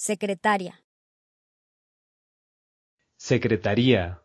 Secretaria. Secretaría.